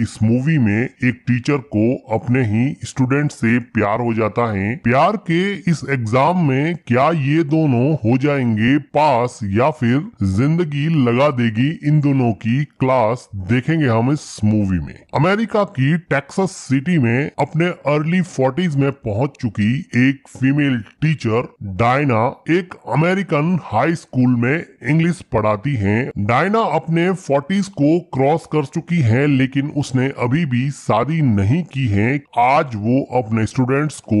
इस मूवी में एक टीचर को अपने ही स्टूडेंट से प्यार हो जाता है प्यार के इस एग्जाम में क्या ये दोनों हो जाएंगे पास या फिर जिंदगी लगा देगी इन दोनों की क्लास देखेंगे हम इस मूवी में अमेरिका की टेक्सास सिटी में अपने अर्ली फोर्टीज में पहुंच चुकी एक फीमेल टीचर डायना एक अमेरिकन हाई स्कूल में इंग्लिश पढ़ाती हैं। डायना अपने फोर्टीज को क्रॉस कर चुकी हैं लेकिन उस उसने अभी भी शादी नहीं की है आज वो अपने स्टूडेंट्स को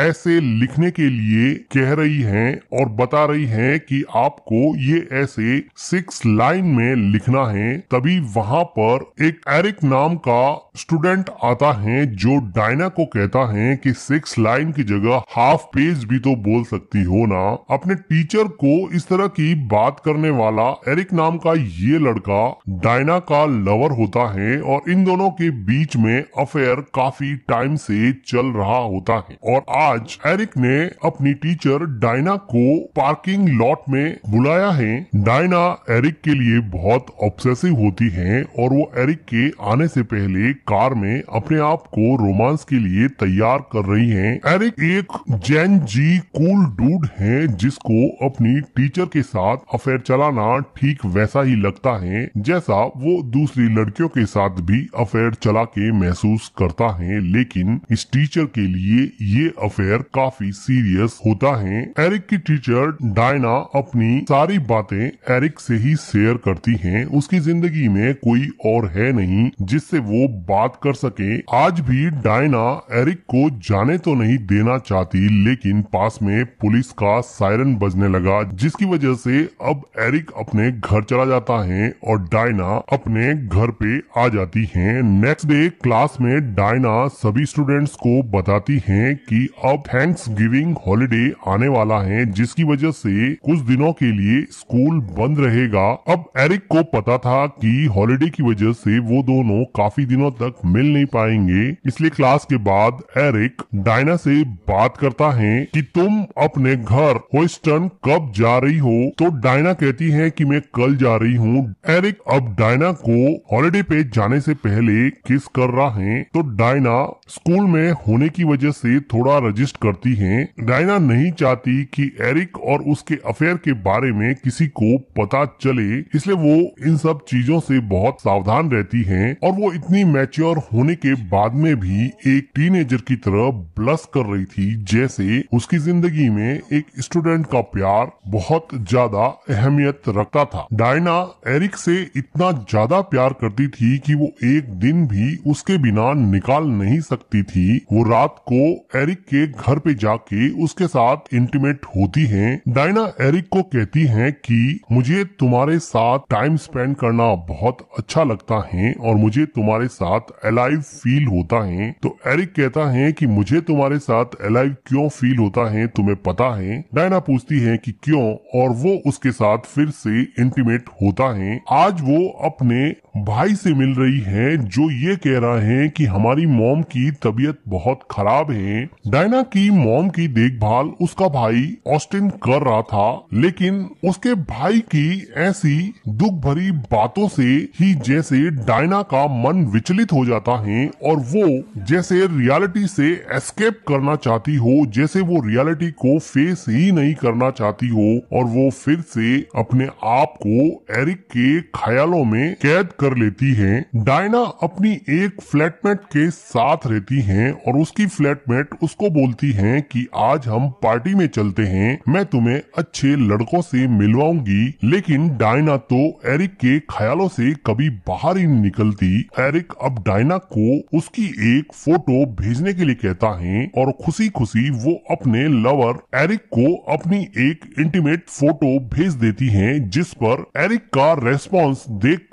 ऐसे लिखने के लिए कह रही हैं और बता रही हैं कि आपको ये ऐसे सिक्स लाइन में लिखना है तभी वहां पर एक एरिक नाम का स्टूडेंट आता है जो डायना को कहता है कि सिक्स लाइन की जगह हाफ पेज भी तो बोल सकती हो ना अपने टीचर को इस तरह की बात करने वाला एरिक नाम का ये लड़का डायना का लवर होता है और इन दोनों के बीच में अफेयर काफी टाइम से चल रहा होता है और आज एरिक ने अपनी टीचर डायना को पार्किंग लॉट में बुलाया है डायना एरिक के लिए बहुत ऑब्सेसिव होती है और वो एरिक के आने से पहले कार में अपने आप को रोमांस के लिए तैयार कर रही है एरिक एक जैन जी कूल डूड है जिसको अपनी टीचर के साथ अफेयर चलाना ठीक वैसा ही लगता है जैसा वो दूसरी लड़कियों के साथ भी अफेयर चला के महसूस करता है लेकिन इस टीचर के लिए ये अफेयर काफी सीरियस होता है एरिक की टीचर डायना अपनी सारी बातें एरिक से ही शेयर करती हैं उसकी जिंदगी में कोई और है नहीं जिससे वो बात कर सके आज भी डायना एरिक को जाने तो नहीं देना चाहती लेकिन पास में पुलिस का सायरन बजने लगा जिसकी वजह से अब एरिक अपने घर चला जाता है और डायना अपने घर पे आ जाती है हैं नेक्स्ट डे क्लास में डायना सभी स्टूडेंट्स को बताती हैं कि अब थैंक्स गिविंग हॉलीडे आने वाला है जिसकी वजह से कुछ दिनों के लिए स्कूल बंद रहेगा अब एरिक को पता था कि हॉलीडे की वजह से वो दोनों काफी दिनों तक मिल नहीं पाएंगे इसलिए क्लास के बाद एरिक डायना से बात करता है कि तुम अपने घर होस्टन कब जा रही हो तो डायना कहती है कि मैं कल जा रही हूँ एरिक अब डायना को हॉलीडे पे जाने से पहले पहले किस कर रहा है तो डायना स्कूल में होने की वजह से थोड़ा रजिस्ट करती है डायना नहीं चाहती कि एरिक और उसके अफेयर के बारे में किसी को पता चले इसलिए वो इन सब चीजों से बहुत सावधान रहती है और वो इतनी मैच्योर होने के बाद में भी एक टीनेजर की तरह ब्लस कर रही थी जैसे उसकी जिंदगी में एक स्टूडेंट का प्यार बहुत ज्यादा अहमियत रखता था डायना एरिक से इतना ज्यादा प्यार करती थी कि वो एक एक दिन भी उसके बिना निकाल नहीं सकती थी वो रात को एरिक के घर पे जाके उसके साथ इंटीमेट होती हैं। डायना एरिक को कहती हैं कि मुझे तुम्हारे साथ टाइम स्पेंड करना बहुत अच्छा लगता है और मुझे तुम्हारे साथ अलाइव फील होता है तो एरिक कहता है कि मुझे तुम्हारे साथ अलाइव क्यों फील होता है तुम्हें पता है डायना पूछती है कि क्यों और वो उसके साथ फिर से इंटीमेट होता है आज वो अपने भाई से मिल रही है हैं जो ये कह रहा है कि हमारी मॉम की तबीयत बहुत खराब है डायना की मॉम की देखभाल उसका भाई ऑस्टिन कर रहा था लेकिन उसके भाई की ऐसी दुख भरी बातों से ही जैसे डायना का मन विचलित हो जाता है और वो जैसे रियलिटी से एस्केप करना चाहती हो जैसे वो रियलिटी को फेस ही नहीं करना चाहती हो और वो फिर से अपने आप को एरिक के ख्यालों में कैद कर लेती है डायना मीना अपनी एक फ्लैटमेट के साथ रहती हैं और उसकी फ्लैटमेट उसको बोलती हैं कि आज हम पार्टी में चलते हैं मैं तुम्हें अच्छे लड़कों से मिलवाऊंगी लेकिन डायना तो एरिक के ख्यालों से कभी बाहर ही नहीं निकलती एरिक अब डायना को उसकी एक फोटो भेजने के लिए कहता है और खुशी खुशी वो अपने लवर एरिक को अपनी एक इंटीमेट फोटो भेज देती है जिस पर एरिक का रेस्पॉन्स देख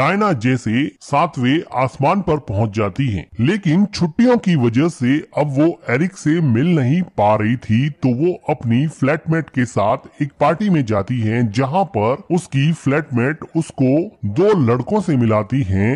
डायना जैसे साथ वे आसमान पर पहुंच जाती हैं। लेकिन छुट्टियों की वजह से अब वो एरिक से मिल नहीं पा रही थी तो वो अपनी फ्लैटमेट के साथ एक पार्टी में जाती है जहाँ पर उसकी फ्लैटमेट उसको दो लड़कों से मिलाती है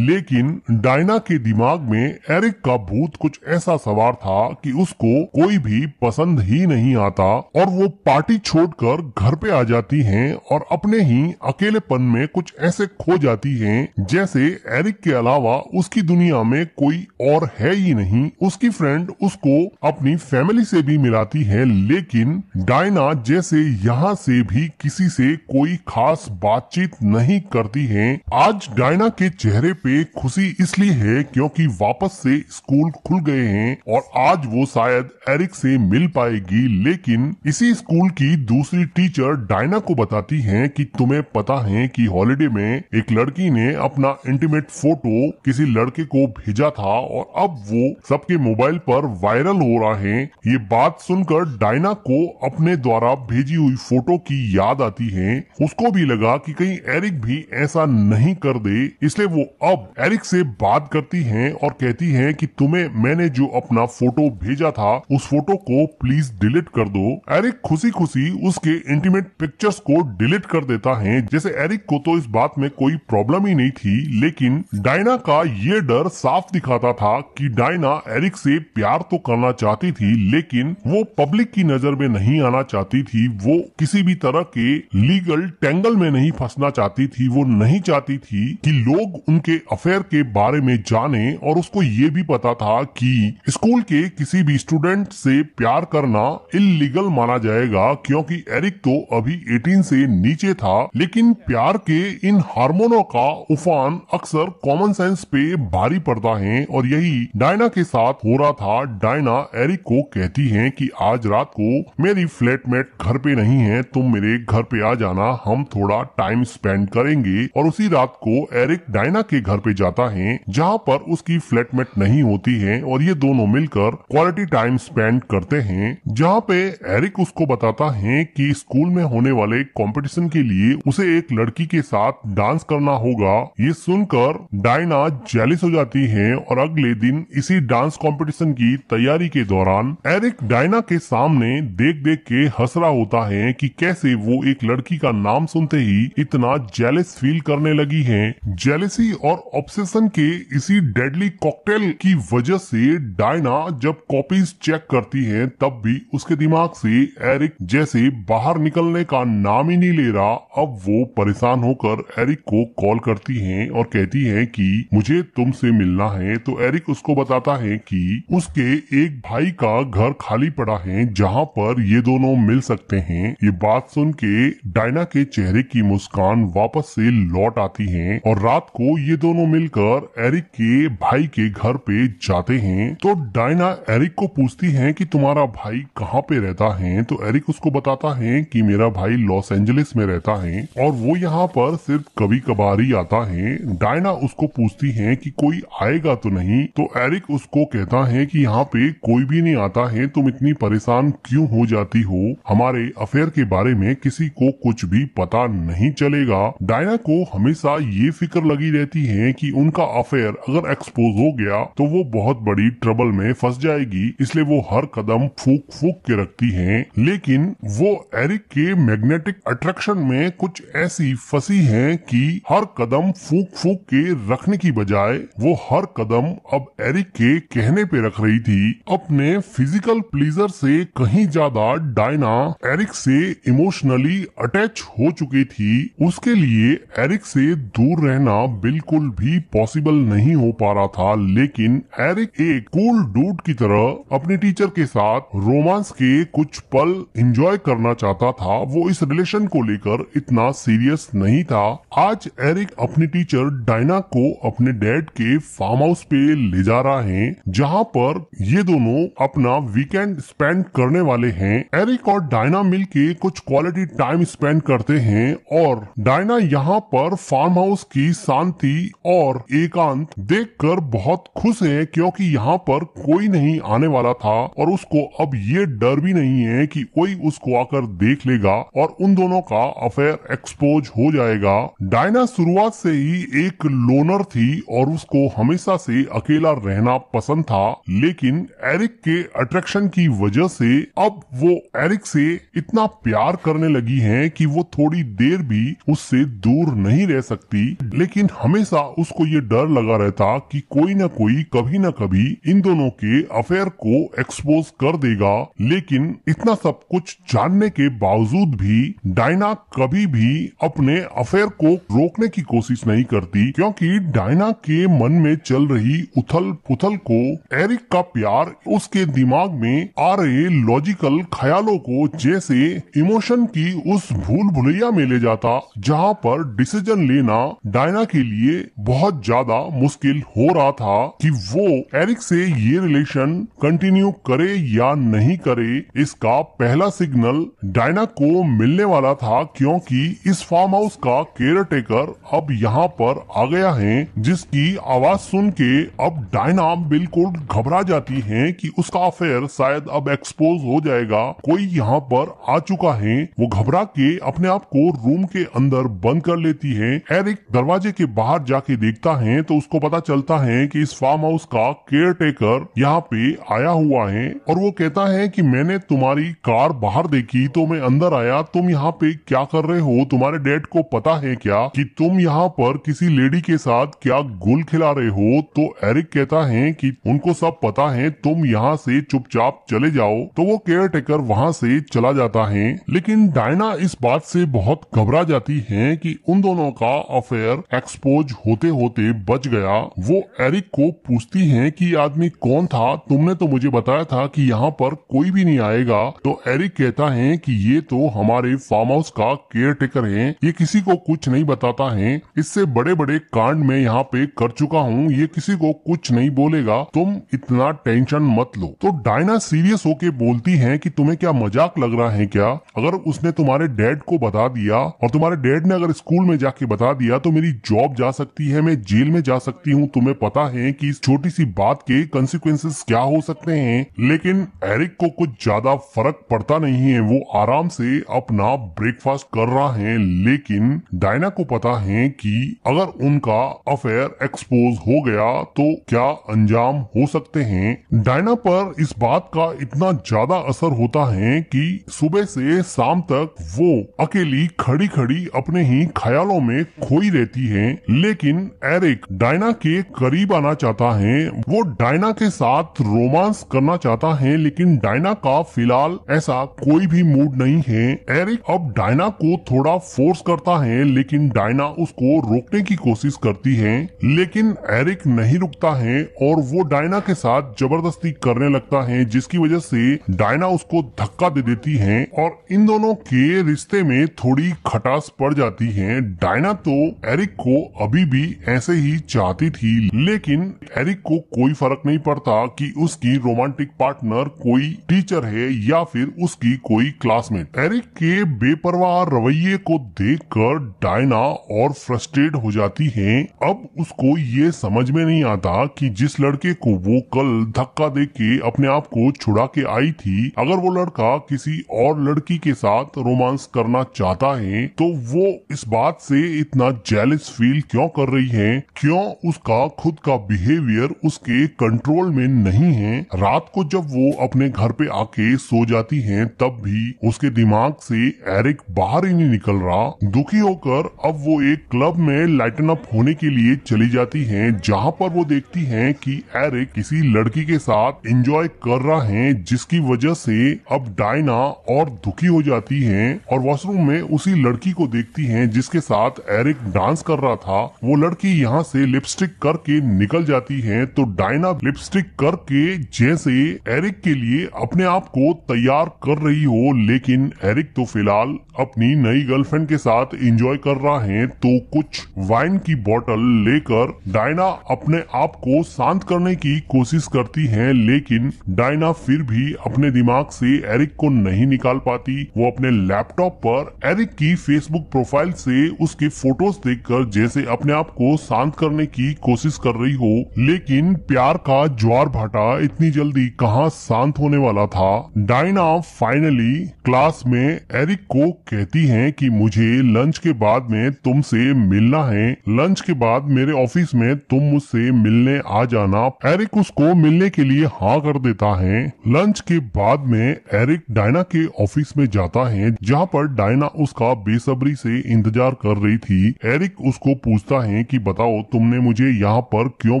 लेकिन डायना के दिमाग में एरिक का भूत कुछ ऐसा सवार था कि उसको कोई भी पसंद ही नहीं आता और वो पार्टी छोड़कर घर पे आ जाती हैं और अपने ही अकेलेपन में कुछ ऐसे खो जाती हैं जैसे एरिक के अलावा उसकी दुनिया में कोई और है ही नहीं उसकी फ्रेंड उसको अपनी फैमिली से भी मिलाती है लेकिन डायना जैसे यहाँ से भी किसी से कोई खास बातचीत नहीं करती है आज डायना के चेहरे पे खुशी इसलिए है क्योंकि वापस से स्कूल खुल गए हैं और आज वो शायद एरिक से मिल पाएगी लेकिन इसी स्कूल की दूसरी टीचर डायना को बताती है कि तुम्हें पता है कि हॉलिडे में एक लड़की ने अपना इंटीमेट फोटो किसी लड़के को भेजा था और अब वो सबके मोबाइल पर वायरल हो रहा है ये बात सुनकर डायना को अपने द्वारा भेजी हुई फोटो की याद आती है उसको भी लगा कि कहीं एरिक भी ऐसा नहीं कर दे इसलिए वो अब एरिक से बात करती है और कहती है कि तुम्हें मैंने जो अपना फोटो भेजा था उस फोटो को प्लीज डिलीट कर दो एरिक खुशी खुशी उसके इंटीमेट पिक्चर्स को डिलीट कर देता है जैसे एरिक को तो इस बात में कोई प्रॉब्लम ही नहीं थी लेकिन डायना का ये डर साफ दिखाता था कि डायना एरिक से प्यार तो करना चाहती थी लेकिन वो पब्लिक की नजर में नहीं आना चाहती थी वो किसी भी तरह के लीगल टेंगल में नहीं फंसना चाहती थी वो नहीं चाहती थी कि लोग उनके अफेयर के बारे में जाने और उसको ये भी पता था कि स्कूल के किसी भी स्टूडेंट से प्यार करना इलीगल माना जाएगा क्योंकि एरिक तो अभी एटीन से नीचे था लेकिन प्यार के इन हार्मोनों का उफान अक्सर कॉमन सेंस पे भारी पड़ता है और यही डायना के साथ हो रहा था डायना एरिक को कहती है कि आज रात को मेरी फ्लैटमेट घर पे नहीं है तुम मेरे घर पे आ जाना हम थोड़ा टाइम स्पेंड करेंगे और उसी रात को एरिक डायना के घर पे जाता है जहाँ पर उसकी फ्लैटमेट नहीं होती है और ये दोनों मिलकर क्वालिटी टाइम स्पेंड करते हैं जहाँ पे एरिक उसको बताता है कि स्कूल में होने वाले कंपटीशन के लिए उसे एक लड़की के साथ डांस करना होगा ये सुनकर डायना जेलिस हो जाती हैं और अगले दिन इसी डांस कंपटीशन की तैयारी के दौरान एरिक डायना के सामने देख देख के हंस रहा होता है कि कैसे वो एक लड़की का नाम सुनते ही इतना जेलिस फील करने लगी है जेलिसी और ऑब्सेशन के इसी डेडली कॉकटेल की वजह से डायना जब कॉपीज चेक करती है तब भी उसके दिमाग से एरिक जैसे बाहर निकलने का नाम ही नहीं ले रहा अब वो परेशान होकर एरिक को कॉल करती है और कहती है है कि मुझे तुमसे मिलना है तो एरिक उसको बताता है कि उसके एक भाई का घर खाली पड़ा है जहाँ पर ये दोनों मिल सकते हैं ये बात सुन के डायना के चेहरे की मुस्कान वापस से लौट आती है और रात को ये दोनों मिलकर एरिक के भाई के घर पे जाते हैं तो डायना एरिक को पूछती है कि तुम्हारा भाई कहाँ पे रहता है तो एरिक उसको बताता है कि मेरा भाई लॉस एंजलिस में रहता है और वो यहाँ पर सिर्फ कभी कभार ही आता है डायना उस उसको पूछती है कि कोई आएगा तो नहीं तो एरिक उसको कहता है कि यहाँ पे कोई भी नहीं आता है तुम इतनी परेशान क्यों हो जाती हो हमारे अफेयर के बारे में किसी को कुछ भी पता नहीं चलेगा डायना को हमेशा ये फिक्र लगी रहती है कि उनका अफेयर अगर एक्सपोज हो गया तो वो बहुत बड़ी ट्रबल में फंस जाएगी इसलिए वो हर कदम फूक फूक के रखती है लेकिन वो एरिक के मैग्नेटिक अट्रैक्शन में कुछ ऐसी फंसी है कि हर कदम फूक फूक के रखने की बजाय वो हर कदम अब एरिक के कहने पे रख रही थी अपने फिजिकल प्लीजर से कहीं ज्यादा डायना एरिक से इमोशनली अटैच हो चुकी थी उसके लिए एरिक से दूर रहना बिल्कुल भी पॉसिबल नहीं हो पा रहा था लेकिन एरिक एक कूल डूड की तरह अपने टीचर के साथ रोमांस के कुछ पल एंजॉय करना चाहता था वो इस रिलेशन को लेकर इतना सीरियस नहीं था आज एरिक अपनी टीचर डायना को अपने डैड के फार्म हाउस पे ले जा रहा है जहाँ पर ये दोनों अपना वीकेंड स्पेंड करने वाले हैं एरिक और डायना के कुछ क्वालिटी टाइम स्पेंड करते हैं और डायना यहाँ पर फार्म हाउस की शांति और एकांत देखकर बहुत खुश है क्योंकि यहाँ पर कोई नहीं आने वाला था और उसको अब ये डर भी नहीं है कि कोई उसको आकर देख लेगा और उन दोनों का अफेयर एक्सपोज हो जाएगा डायना शुरुआत से ही एक लो लोनर थी और उसको हमेशा से अकेला रहना पसंद था लेकिन एरिक के अट्रैक्शन की वजह से अब वो एरिक से इतना प्यार करने लगी है कि वो थोड़ी देर भी उससे दूर नहीं रह सकती लेकिन हमेशा उसको ये डर लगा रहता कि कोई न कोई कभी ना कभी इन दोनों के अफेयर को एक्सपोज कर देगा लेकिन इतना सब कुछ जानने के बावजूद भी डायना कभी भी अपने अफेयर को रोकने की कोशिश नहीं करती क्योंकि कि डायना के मन में चल रही उथल पुथल को एरिक का प्यार उसके दिमाग में आ रहे लॉजिकल ख्यालों को जैसे इमोशन की उस भूल भुलैया में ले जाता जहां पर डिसीजन लेना डायना के लिए बहुत ज्यादा मुश्किल हो रहा था कि वो एरिक से ये रिलेशन कंटिन्यू करे या नहीं करे इसका पहला सिग्नल डायना को मिलने वाला था क्योंकि इस फार्म हाउस का केयर टेकर अब यहाँ पर आ गया है जिसकी आवाज सुन के अब डायना बिल्कुल घबरा जाती है कि उसका अफेयर शायद अब एक्सपोज हो जाएगा कोई यहाँ पर आ चुका है वो घबरा के अपने आप को रूम के अंदर बंद कर लेती है एरिक दरवाजे के बाहर जाके देखता है तो उसको पता चलता है कि इस फार्म हाउस का केयर टेकर यहाँ पे आया हुआ है और वो कहता है कि मैंने तुम्हारी कार बाहर देखी तो मैं अंदर आया तुम यहाँ पे क्या कर रहे हो तुम्हारे डेड को पता है क्या कि तुम यहाँ पर किसी लेडी के साथ क्या गुल खिला रहे हो तो एरिक कहता है कि उनको सब पता है तुम यहाँ से चुपचाप चले जाओ तो वो केयर टेकर वहाँ से चला जाता है लेकिन डायना इस बात से बहुत घबरा जाती है कि उन दोनों का अफेयर एक्सपोज होते होते बच गया वो एरिक को पूछती है कि आदमी कौन था तुमने तो मुझे बताया था कि यहाँ पर कोई भी नहीं आएगा तो एरिक कहता है कि ये तो हमारे फार्म हाउस का केयर टेकर है ये किसी को कुछ नहीं बताता है इससे बड़े बड़े कांड कांड मैं यहाँ पे कर चुका हूँ ये किसी को कुछ नहीं बोलेगा तुम इतना टेंशन मत लो तो डायना सीरियस होके बोलती है कि तुम्हें क्या मजाक लग रहा है क्या अगर उसने तुम्हारे डैड को बता दिया और तुम्हारे डैड ने अगर स्कूल में जाके बता दिया तो मेरी जॉब जा सकती है मैं जेल में जा सकती हूँ तुम्हें पता है की इस छोटी सी बात के कंसिक्वेंसेस क्या हो सकते हैं लेकिन एरिक को कुछ ज्यादा फर्क पड़ता नहीं है वो आराम से अपना ब्रेकफास्ट कर रहा है लेकिन डायना को पता है कि अगर उनका अफेयर एक्सपोज हो गया तो क्या अंजाम हो सकते हैं डायना पर इस बात का इतना ज्यादा असर होता है कि सुबह से शाम तक वो अकेली खड़ी खड़ी अपने ही ख्यालों में खोई रहती है लेकिन एरिक डायना के करीब आना चाहता है वो डायना के साथ रोमांस करना चाहता है लेकिन डायना का फिलहाल ऐसा कोई भी मूड नहीं है एरिक अब डायना को थोड़ा फोर्स करता है लेकिन डायना उसको रोकने की कोशिश कर करती हैं लेकिन एरिक नहीं रुकता है और वो डायना के साथ जबरदस्ती करने लगता है जिसकी वजह से डायना उसको धक्का दे देती है और इन दोनों के रिश्ते में थोड़ी खटास पड़ जाती है डायना तो एरिक को अभी भी ऐसे ही चाहती थी लेकिन एरिक को कोई फर्क नहीं पड़ता कि उसकी रोमांटिक पार्टनर कोई टीचर है या फिर उसकी कोई क्लासमेट एरिक के बेपरवाह रवैये को देखकर डायना और फ्रस्ट्रेट हो जाती है अब उसको ये समझ में नहीं आता कि जिस लड़के को वो कल धक्का दे के अपने आप को छुड़ा के आई थी अगर वो लड़का किसी और लड़की के साथ रोमांस करना चाहता है तो वो इस बात से इतना जेलिस फील क्यों कर रही है क्यों उसका खुद का बिहेवियर उसके कंट्रोल में नहीं है रात को जब वो अपने घर पे आके सो जाती है तब भी उसके दिमाग से एरिक बाहर ही नहीं निकल रहा दुखी होकर अब वो एक क्लब में लाइटन अप होने करने के लिए चली जाती हैं जहां पर वो देखती हैं कि एरिक किसी लड़की के साथ एंजॉय कर रहा है जिसकी वजह से अब डायना और दुखी हो जाती हैं और वॉशरूम में उसी लड़की को देखती हैं जिसके साथ एरिक डांस कर रहा था वो लड़की यहाँ से लिपस्टिक करके निकल जाती है तो डायना लिपस्टिक करके जैसे एरिक के लिए अपने आप को तैयार कर रही हो लेकिन एरिक तो फिलहाल अपनी नई गर्लफ्रेंड के साथ एंजॉय कर रहा है तो कुछ वाइन की बोतल लेकर डायना अपने आप को शांत करने की कोशिश करती है लेकिन डायना फिर भी अपने दिमाग से एरिक को नहीं निकाल पाती वो अपने लैपटॉप पर एरिक की फेसबुक प्रोफाइल से उसके फोटोज देखकर जैसे अपने आप को शांत करने की कोशिश कर रही हो लेकिन प्यार का ज्वार भाटा इतनी जल्दी कहाँ शांत होने वाला था डायना फाइनली क्लास में एरिक को कहती हैं कि मुझे लंच के बाद में तुमसे मिलना है लंच के बाद मेरे ऑफिस में तुम मुझसे मिलने आ जाना एरिक उसको मिलने के लिए हाँ कर देता है लंच के बाद में एरिक डायना के ऑफिस में जाता है जहाँ पर डायना उसका बेसब्री से इंतजार कर रही थी एरिक उसको पूछता है कि बताओ तुमने मुझे यहाँ पर क्यों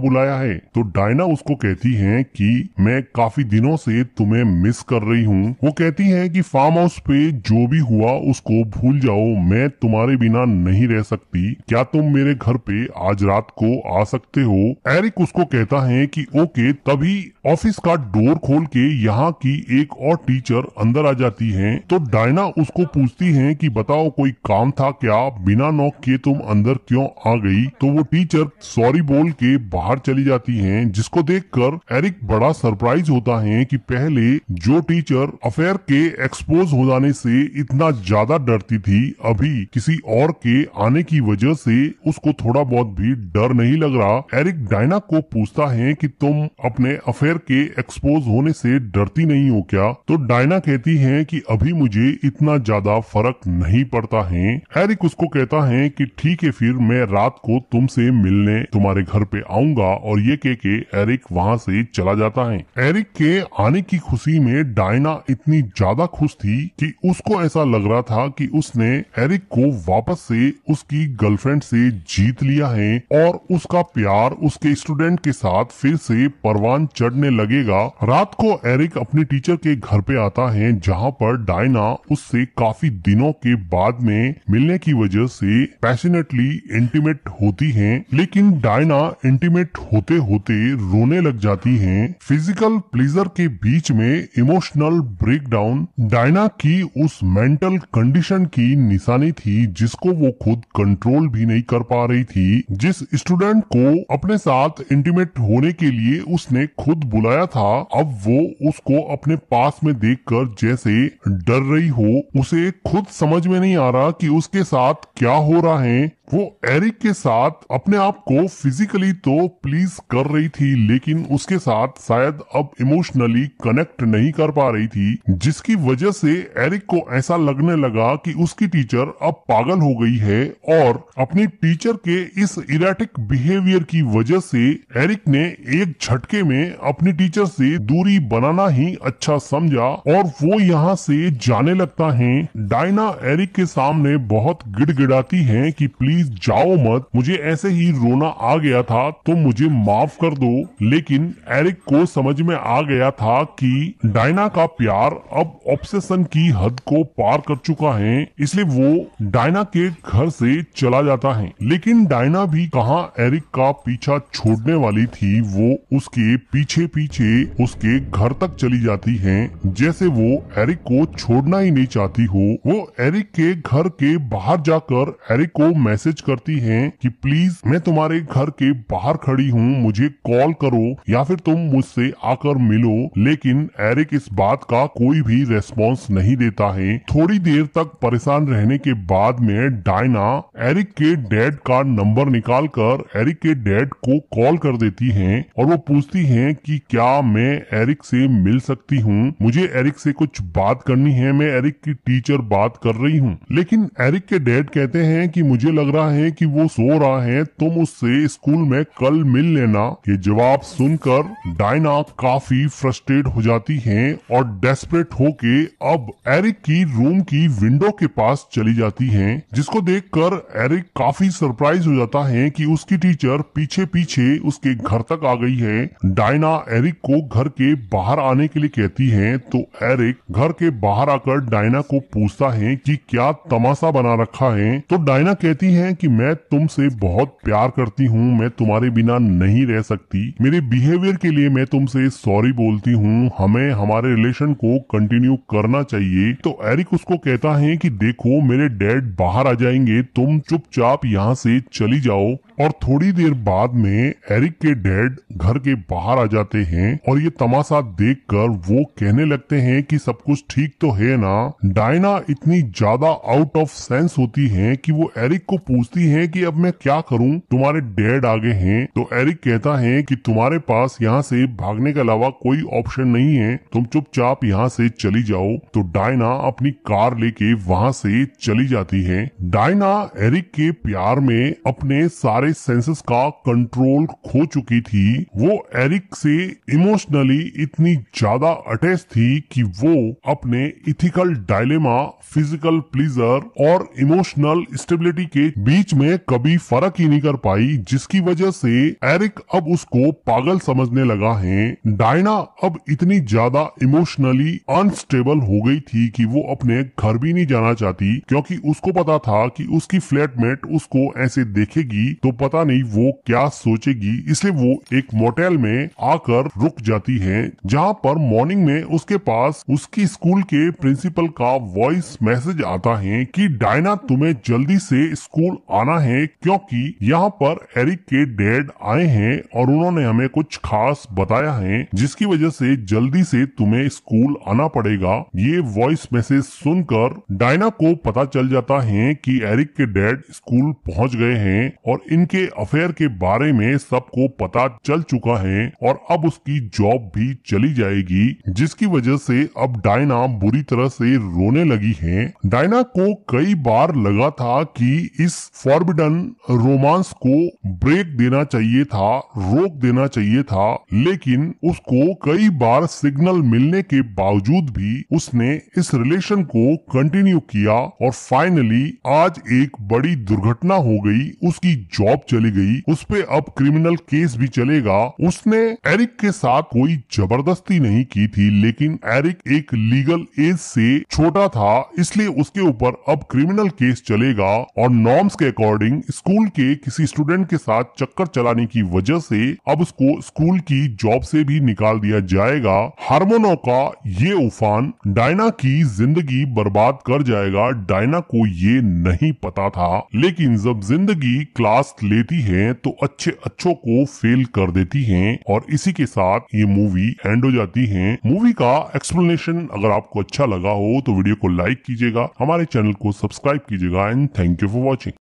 बुलाया है तो डायना उसको कहती है कि मैं काफी दिनों से तुम्हें मिस कर रही हूँ वो कहती है कि फार्म हाउस पे जो भी हुआ उसको को भूल जाओ मैं तुम्हारे बिना नहीं रह सकती क्या तुम मेरे घर पे आज रात को आ सकते हो एरिक उसको कहता है कि ओके तभी ऑफिस का डोर खोल के यहाँ की एक और टीचर अंदर आ जाती है तो डायना उसको पूछती है कि बताओ कोई काम था क्या बिना नॉक के तुम अंदर क्यों आ गई तो वो टीचर सॉरी बोल के बाहर चली जाती है जिसको देख कर एरिक बड़ा सरप्राइज होता है की पहले जो टीचर अफेयर के एक्सपोज हो जाने से इतना ज्यादा ज्यादा डरती थी अभी किसी और के आने की वजह से उसको थोड़ा बहुत भी डर नहीं लग रहा एरिक डायना को पूछता है कि तुम अपने अफेयर के एक्सपोज होने से डरती नहीं हो क्या तो डायना कहती है कि अभी मुझे इतना ज्यादा फर्क नहीं पड़ता है एरिक उसको कहता है कि ठीक है फिर मैं रात को तुमसे मिलने तुम्हारे घर पे आऊंगा और ये कह के एरिक वहाँ से चला जाता है एरिक के आने की खुशी में डायना इतनी ज्यादा खुश थी कि उसको ऐसा लग रहा था था कि उसने एरिक को वापस से उसकी गर्लफ्रेंड से जीत लिया है और उसका प्यार उसके स्टूडेंट के साथ फिर से परवान चढ़ने लगेगा रात को एरिक अपने टीचर के घर पे आता है जहाँ पर डायना उससे काफी दिनों के बाद में मिलने की वजह से पैशनेटली इंटीमेट होती है लेकिन डायना इंटीमेट होते होते रोने लग जाती है फिजिकल प्लेजर के बीच में इमोशनल ब्रेकडाउन डायना की उस मेंटल कंडीशन कंडीशन की निशानी थी जिसको वो खुद कंट्रोल भी नहीं कर पा रही थी जिस स्टूडेंट को अपने साथ इंटीमेट होने के लिए उसने खुद बुलाया था अब वो उसको अपने पास में देखकर जैसे डर रही हो उसे खुद समझ में नहीं आ रहा कि उसके साथ क्या हो रहा है वो एरिक के साथ अपने आप को फिजिकली तो प्लीज कर रही थी लेकिन उसके साथ शायद अब इमोशनली कनेक्ट नहीं कर पा रही थी जिसकी वजह से एरिक को ऐसा लगने लगा लगा कि उसकी टीचर अब पागल हो गई है और अपने टीचर के इस इरेटिक बिहेवियर की वजह से एरिक ने एक झटके में अपनी टीचर से दूरी बनाना ही अच्छा समझा और वो यहाँ से जाने लगता है डायना एरिक के सामने बहुत गिड़गिड़ाती है कि प्लीज जाओ मत मुझे ऐसे ही रोना आ गया था तो मुझे माफ कर दो लेकिन एरिक को समझ में आ गया था कि डायना का प्यार अब ऑब्सेशन की हद को पार कर चुका चुका है इसलिए वो डायना के घर से चला जाता है लेकिन डायना भी कहा एरिक का पीछा छोड़ने वाली थी वो उसके पीछे पीछे उसके घर तक चली जाती है जैसे वो एरिक को छोड़ना ही नहीं चाहती हो वो एरिक के घर के बाहर जाकर एरिक को मैसेज करती है कि प्लीज मैं तुम्हारे घर के बाहर खड़ी हूँ मुझे कॉल करो या फिर तुम मुझसे आकर मिलो लेकिन एरिक इस बात का कोई भी रेस्पॉन्स नहीं देता है थोड़ी देर देर तक परेशान रहने के बाद में डायना एरिक के डैड का नंबर निकालकर एरिक के डैड को कॉल कर देती है और वो पूछती है कि क्या मैं एरिक से मिल सकती हूँ मुझे एरिक से कुछ बात करनी है मैं एरिक की टीचर बात कर रही हूँ लेकिन एरिक के डैड कहते हैं कि मुझे लग रहा है कि वो सो रहा है तुम उससे स्कूल में कल मिल लेना ये जवाब सुनकर डायना काफी फ्रस्ट्रेट हो जाती है और डेस्परेट होके अब एरिक की रूम की विंडो के पास चली जाती है जिसको देखकर एरिक काफी सरप्राइज हो जाता है कि उसकी टीचर पीछे पीछे उसके घर तक आ गई है डायना एरिक को घर के बाहर आने के लिए कहती है तो एरिक घर के बाहर आकर डायना को पूछता है कि क्या तमाशा बना रखा है तो डायना कहती है कि मैं तुमसे बहुत प्यार करती हूँ मैं तुम्हारे बिना नहीं रह सकती मेरे बिहेवियर के लिए मैं तुमसे सॉरी बोलती हूँ हमें हमारे रिलेशन को कंटिन्यू करना चाहिए तो एरिक उसको कहता कहता है कि देखो मेरे डैड बाहर आ जाएंगे तुम चुपचाप यहाँ से चली जाओ और थोड़ी देर बाद में एरिक के डैड घर के बाहर आ जाते हैं और ये तमाशा देखकर वो कहने लगते हैं कि सब कुछ ठीक तो है ना डायना इतनी ज्यादा आउट ऑफ सेंस होती है कि वो एरिक को पूछती है कि अब मैं क्या करूं तुम्हारे डैड आगे हैं तो एरिक कहता है कि तुम्हारे पास यहाँ से भागने के अलावा कोई ऑप्शन नहीं है तुम चुपचाप यहाँ से चली जाओ तो डायना अपनी कार ले के वहाँ से चली जाती है डायना एरिक के प्यार में अपने सारे सेंसेस का कंट्रोल खो चुकी थी वो एरिक से इमोशनली इतनी ज्यादा अटैच थी कि वो अपने इथिकल डायलेमा फिजिकल प्लीजर और इमोशनल स्टेबिलिटी के बीच में कभी फर्क ही नहीं कर पाई जिसकी वजह से एरिक अब उसको पागल समझने लगा है डायना अब इतनी ज्यादा इमोशनली अनस्टेबल हो गई थी कि वो अपने घर भी नहीं जाना चाहती क्योंकि उसको पता था कि उसकी फ्लैटमेट उसको ऐसे देखेगी तो पता नहीं वो क्या सोचेगी इसलिए वो एक मोटेल में आकर रुक जाती है जहाँ पर मॉर्निंग में उसके पास उसकी स्कूल के प्रिंसिपल का वॉइस मैसेज आता है कि डायना तुम्हें जल्दी से स्कूल आना है क्योंकि यहाँ पर एरिक के डैड आए हैं और उन्होंने हमें कुछ खास बताया है जिसकी वजह से जल्दी से तुम्हें स्कूल आना पड़ेगा ये वॉइस मैसेज सुनकर डायना को पता चल जाता है कि एरिक के डैड स्कूल पहुंच गए हैं और इनके अफेयर के बारे में सबको पता चल चुका है और अब उसकी जॉब भी चली जाएगी जिसकी वजह से अब डायना बुरी तरह से रोने लगी है डायना को कई बार लगा था कि इस फॉरबिडन रोमांस को ब्रेक देना चाहिए था रोक देना चाहिए था लेकिन उसको कई बार सिग्नल मिलने के बावजूद भी उसने इस रिलेशन को कंटिन्यू किया और फाइनली आज एक बड़ी दुर्घटना हो गई उसकी जॉब चली गई उस पर अब क्रिमिनल केस भी चलेगा उसने एरिक के साथ कोई जबरदस्ती नहीं की थी लेकिन एरिक एक लीगल एज से छोटा था इसलिए उसके ऊपर अब क्रिमिनल केस चलेगा और नॉर्म्स के अकॉर्डिंग स्कूल के किसी स्टूडेंट के साथ चक्कर चलाने की वजह से अब उसको स्कूल की जॉब से भी निकाल दिया जाएगा हारमोनो का ये उफान डायना की जिंदगी बर्बाद बात कर जाएगा डायना को ये नहीं पता था लेकिन जब जिंदगी क्लास लेती है तो अच्छे अच्छों को फेल कर देती है और इसी के साथ ये मूवी एंड हो जाती है मूवी का एक्सप्लेनेशन अगर आपको अच्छा लगा हो तो वीडियो को लाइक कीजिएगा हमारे चैनल को सब्सक्राइब कीजिएगा and thank you for watching